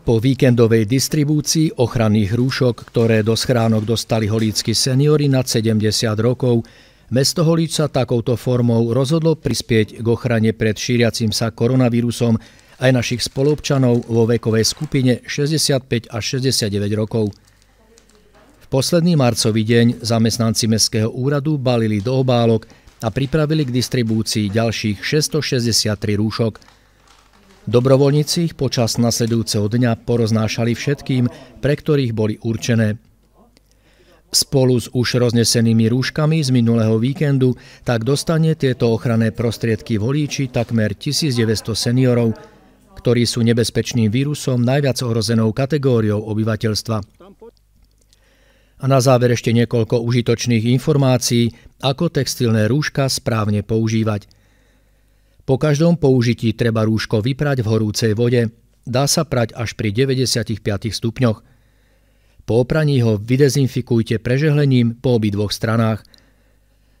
Po víkendovej distribúcii ochranných rúšok, ktoré do schránok dostali holícky seniory nad 70 rokov, mesto Holíč sa takouto formou rozhodlo prispieť k ochrane pred šíriacim sa koronavírusom aj našich spolobčanov vo vekovej skupine 65 až 69 rokov. V posledný marcový deň zamestnanci Mestského úradu balili do obálok a pripravili k distribúcii ďalších 663 rúšok. Dobrovoľníci ich počas nasledujúceho dňa poroznášali všetkým, pre ktorých boli určené. Spolu s už roznesenými rúškami z minulého víkendu tak dostane tieto ochranné prostriedky volíči takmer 1900 seniorov, ktorí sú nebezpečným vírusom najviac ohrozenou kategóriou obyvateľstva. A na záver ešte niekoľko užitočných informácií, ako textilné rúška správne používať – po každom použití treba rúško vyprať v horúcej vode, dá sa prať až pri 95 stupňoch. Po opraní ho vydezinfikujte prežehlením po dvoch stranách.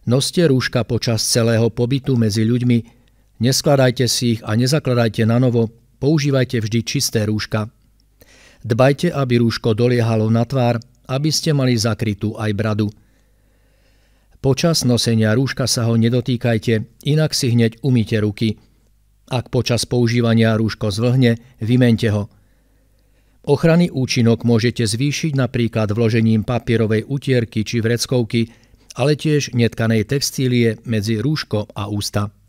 Noste rúška počas celého pobytu medzi ľuďmi, neskladajte si ich a nezakladajte na novo, používajte vždy čisté rúška. Dbajte, aby rúško doliehalo na tvár, aby ste mali zakrytú aj bradu. Počas nosenia rúška sa ho nedotýkajte, inak si hneď umýte ruky. Ak počas používania rúško zvlhne, vymente ho. Ochranný účinok môžete zvýšiť napríklad vložením papierovej utierky či vreckovky, ale tiež netkanej textílie medzi rúško a ústa.